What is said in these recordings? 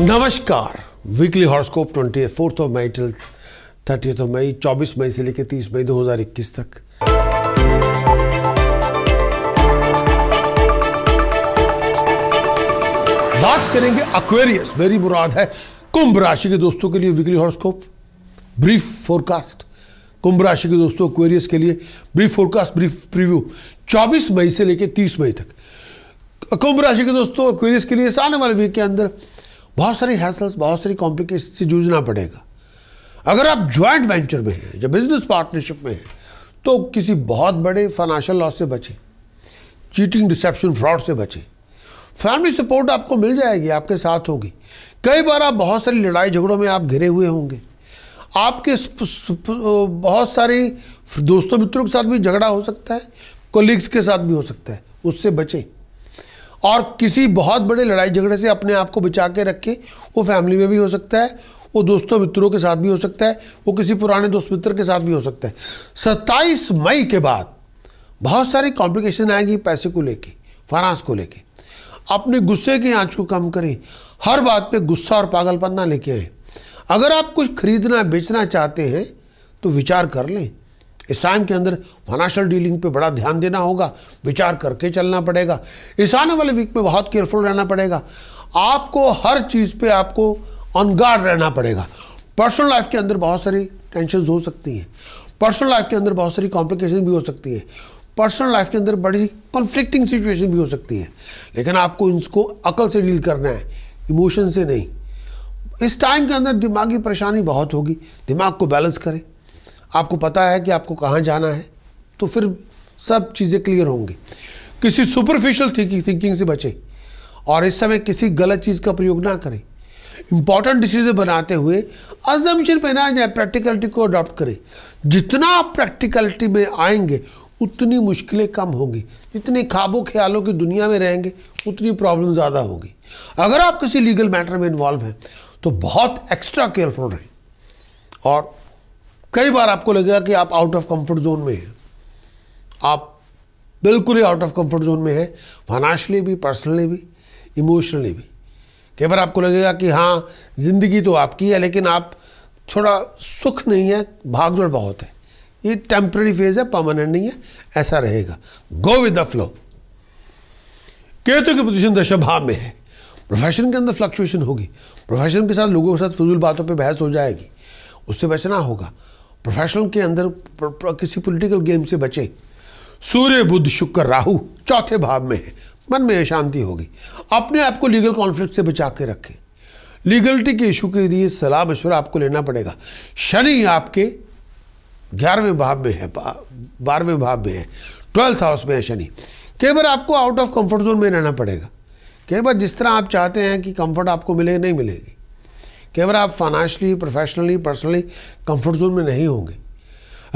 नमस्कार weekly horoscope twenty fourth of May till thirty of May चौबीस मई से लेकर तीस मई दो हजार इक्कीस तक बात करेंगे अक्वेरियस मेरी मुराद है कुंभ राशि के दोस्तों के लिए weekly horoscope brief forecast Kumbh राशि के दोस्तों अक्वेरियस के लिए ब्रीफ फोरकास्ट ब्रीफ प्रीव्यू 24 मई से लेकर 30 मई तक कुंभ राशि के दोस्तों अक्वेरियस के लिए आने वाले वीक के अंदर बहुत सारी हैसल्स बहुत सारी कॉम्प्लिकेशन से जूझना पड़ेगा अगर आप ज्वाइंट वेंचर में हैं या बिजनेस पार्टनरशिप में हैं तो किसी बहुत बड़े फाइनेंशियल लॉस से बचें चीटिंग डिसेप्शन फ्रॉड से बचें फैमिली सपोर्ट आपको मिल जाएगी आपके साथ होगी कई बार आप बहुत सारी लड़ाई झगड़ों में आप घिरे हुए होंगे आपके बहुत सारे दोस्तों मित्रों के साथ भी झगड़ा हो सकता है कोलिग्स के साथ भी हो सकता है उससे बचें और किसी बहुत बड़े लड़ाई झगड़े से अपने आप को बचा के रखें वो फैमिली में भी हो सकता है वो दोस्तों मित्रों के साथ भी हो सकता है वो किसी पुराने दोस्त मित्र के साथ भी हो सकता है सत्ताईस मई के बाद बहुत सारी कॉम्प्लिकेशन आएगी पैसे को लेके फरांस को लेके अपने गुस्से की आंच को कम करें हर बात पे गुस्सा और पागलपन ना लेके आए अगर आप कुछ खरीदना बेचना चाहते हैं तो विचार कर लें इस टाइम के अंदर फाइनेंशियल डीलिंग पे बड़ा ध्यान देना होगा विचार करके चलना पड़ेगा इस आने वाले वीक में बहुत केयरफुल रहना पड़ेगा आपको हर चीज़ पे आपको ऑन गार्ड रहना पड़ेगा पर्सनल लाइफ के अंदर बहुत सारी टेंशन हो सकती हैं पर्सनल लाइफ के अंदर बहुत सारी कॉम्प्लिकेशन भी हो सकती है पर्सनल लाइफ के अंदर बड़ी कॉन्फ्लिक्टिंग सिचुएशन भी हो सकती है लेकिन आपको इसको अकल से डील करना है इमोशन से नहीं इस टाइम के अंदर दिमागी परेशानी बहुत होगी दिमाग को बैलेंस करें आपको पता है कि आपको कहाँ जाना है तो फिर सब चीज़ें क्लियर होंगी किसी सुपरफिशियल थिंकिंग से बचें और इस समय किसी गलत चीज़ का प्रयोग ना करें इंपॉर्टेंट डिसीजन बनाते हुए अजम्पन पे ना जाए प्रैक्टिकलिटी को अडॉप्ट करें जितना आप प्रैक्टिकलिटी में आएंगे उतनी मुश्किलें कम होंगी जितनी खाबों ख्यालों की दुनिया में रहेंगे उतनी प्रॉब्लम ज़्यादा होगी अगर आप किसी लीगल मैटर में इन्वॉल्व हैं तो बहुत एक्स्ट्रा केयरफुल रहें और कई बार आपको लगेगा कि आप आउट ऑफ कंफर्ट जोन में हैं आप बिल्कुल ही आउट ऑफ कंफर्ट जोन में है फाइनेंशली भी पर्सनली भी इमोशनली भी कई बार आपको लगेगा कि हाँ ज़िंदगी तो आपकी है लेकिन आप थोड़ा सुख नहीं है भागदौड़ बहुत है ये टेम्प्रेरी फेज़ है परमानेंट नहीं है ऐसा रहेगा go with the flow Ketu की पोजिशन भाव में है प्रोफेशन के अंदर फ्लक्चुएशन होगी प्रोफेशन के साथ लोगों के साथ फजूल बातों पे बहस हो जाएगी उससे बचना होगा प्रोफेशनल के अंदर प्र, प्र, किसी पॉलिटिकल गेम से बचे सूर्य बुद्ध शुक्र राहु चौथे भाव में है मन में शांति होगी अपने आप को लीगल कॉन्फ्लिक्ट से बचा के रखें लीगलिटी के इशू के लिए सलाह मशवरा आपको लेना पड़ेगा शनि आपके ग्यारहवें भाव में है बारहवें भाव में है ट्वेल्थ हाउस में है शनि कई बार आपको आउट ऑफ कंफर्ट जोन में रहना पड़ेगा कई बार जिस तरह आप चाहते हैं कि कंफर्ट आपको मिले नहीं मिलेगी कई बार आप financially professionally personally comfort zone में नहीं होंगे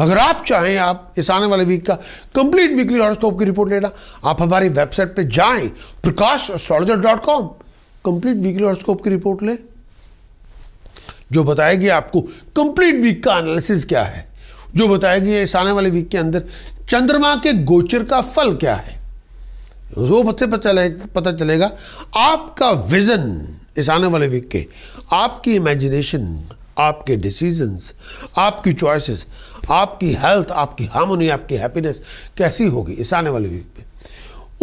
अगर आप चाहें आप इस आने वाले वीक का कंप्लीट वीकली हॉरोस्कोप की रिपोर्ट लेना आप हमारी वेबसाइट पे जाएं Prakash astrologer dot com complete weekly horoscope की रिपोर्ट लें जो बताएगी आपको कंप्लीट वीक का एनालिसिस क्या है जो बताएगी इस आने वाले वीक के अंदर चंद्रमा के गोचर का फल क्या है वो पता चले पता चलेगा आपका विजन इस आने वाले वीक के आपकी इमेजिनेशन आपके डिसीजंस आपकी चॉइसेस आपकी हेल्थ आपकी हार्मोनी आपकी हैप्पीनेस कैसी होगी इस आने वाले वीक में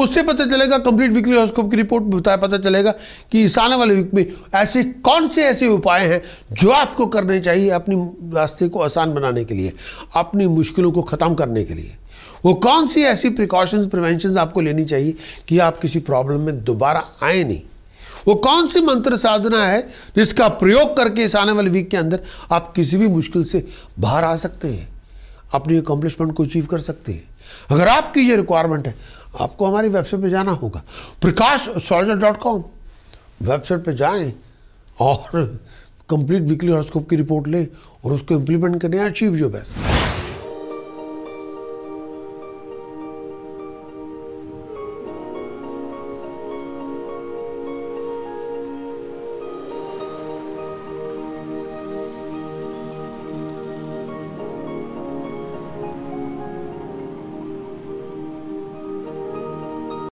उससे पता चलेगा कंप्लीट वीकली हॉस्कोप की रिपोर्ट में बताया पता चलेगा कि इस आने वाले वीक में ऐसे कौन से ऐसे उपाय हैं जो आपको करने चाहिए अपनी रास्ते को आसान बनाने के लिए अपनी मुश्किलों को ख़त्म करने के लिए वो कौन सी ऐसी प्रिकॉशंस प्रिवेंशन आपको लेनी चाहिए कि आप किसी प्रॉब्लम में दोबारा आए नहीं वो कौन सी मंत्र साधना है जिसका प्रयोग करके इस आने वाले वीक के अंदर आप किसी भी मुश्किल से बाहर आ सकते हैं अपनी अकम्पलिशमेंट को अचीव कर सकते हैं अगर आपकी ये रिक्वायरमेंट है आपको हमारी वेबसाइट पर जाना होगा Prakash soldier dot com website पर जाएँ और कंप्लीट वीकली हॉरस्कोप की रिपोर्ट लें और उसको इम्प्लीमेंट करें अचीव योर बेस्ट